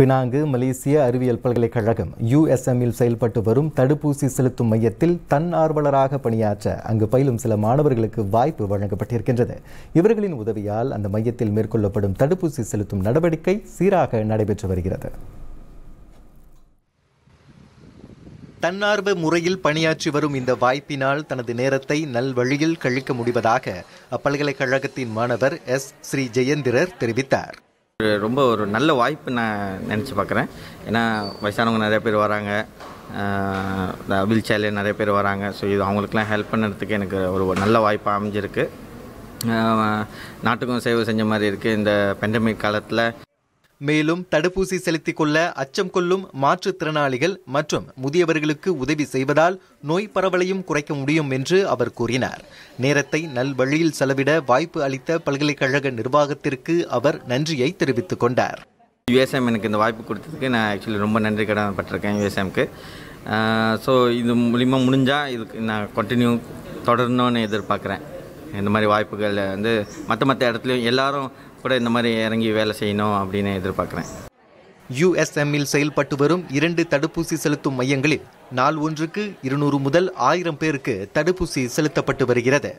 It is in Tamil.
பினாங்கு மலேசிய அறிவியல் பல்கலைக்கழகம் யுஎஸ்எம்மில் செயல்பட்டு வரும் தடுப்பூசி செலுத்தும் மையத்தில் தன்னார்வலராக பணியாற்ற அங்கு பயிலும் சில மாணவர்களுக்கு வாய்ப்பு வழங்கப்பட்டிருக்கின்றது இவர்களின் உதவியால் அந்த மையத்தில் மேற்கொள்ளப்படும் தடுப்பூசி செலுத்தும் நடவடிக்கை சீராக நடைபெற்று வருகிறது தன்னார்வ முறையில் பணியாற்றி வரும் இந்த வாய்ப்பினால் தனது நேரத்தை நல்வழியில் கழிக்க முடிவதாக அப்பல்கலைக்கழகத்தின் மாணவர் எஸ் ஸ்ரீ ஜெயந்திரர் தெரிவித்தார் ரொம்ப ஒரு நல்ல வாய்ப்பு நான் நினச்சி பார்க்குறேன் ஏன்னா வயசானவங்க நிறைய பேர் வராங்க வீல் சேர்லேயே நிறைய பேர் வராங்க ஸோ இது அவங்களுக்குலாம் ஹெல்ப் பண்ணுறதுக்கு எனக்கு ஒரு நல்ல வாய்ப்பு அமைஞ்சிருக்கு நாட்டுக்கும் சேவை செஞ்ச மாதிரி இருக்குது இந்த பெண்டமிக் காலத்தில் மேலும் தடுப்பூசி செலுத்திக் கொள்ள அச்சம் கொள்ளும் மாற்றுத்திறனாளிகள் மற்றும் முதியவர்களுக்கு உதவி செய்வதால் நோய் பரவலையும் குறைக்க முடியும் என்று அவர் கூறினார் நேரத்தை நல்வழியில் செலவிட வாய்ப்பு அளித்த பல்கலைக்கழக நிர்வாகத்திற்கு அவர் நன்றியை தெரிவித்துக் கொண்டார் யுஎஸ்எம் எனக்கு இந்த வாய்ப்பு கொடுத்ததுக்கு நான் ஆக்சுவலி ரொம்ப நன்றி கடமைப்பட்டிருக்கேன் யுஎஸ்எம்க்கு ஸோ இது மூலிமா முடிஞ்சால் இதுக்கு நான் கண்டினியூ தொடரணும்னு எதிர்பார்க்குறேன் இந்த மாதிரி வாய்ப்புகள் வந்து மற்ற மற்ற இடத்துலையும் எல்லாரும் கூட இந்த மாதிரி இறங்கி வேலை செய்யணும் அப்படின்னு எதிர்பார்க்குறேன் யுஎஸ்எம்மில் செயல்பட்டு வரும் இரண்டு தடுப்பூசி செலுத்தும் மையங்களில் நாள் ஒன்றுக்கு இருநூறு முதல் ஆயிரம் பேருக்கு தடுப்பூசி செலுத்தப்பட்டு வருகிறது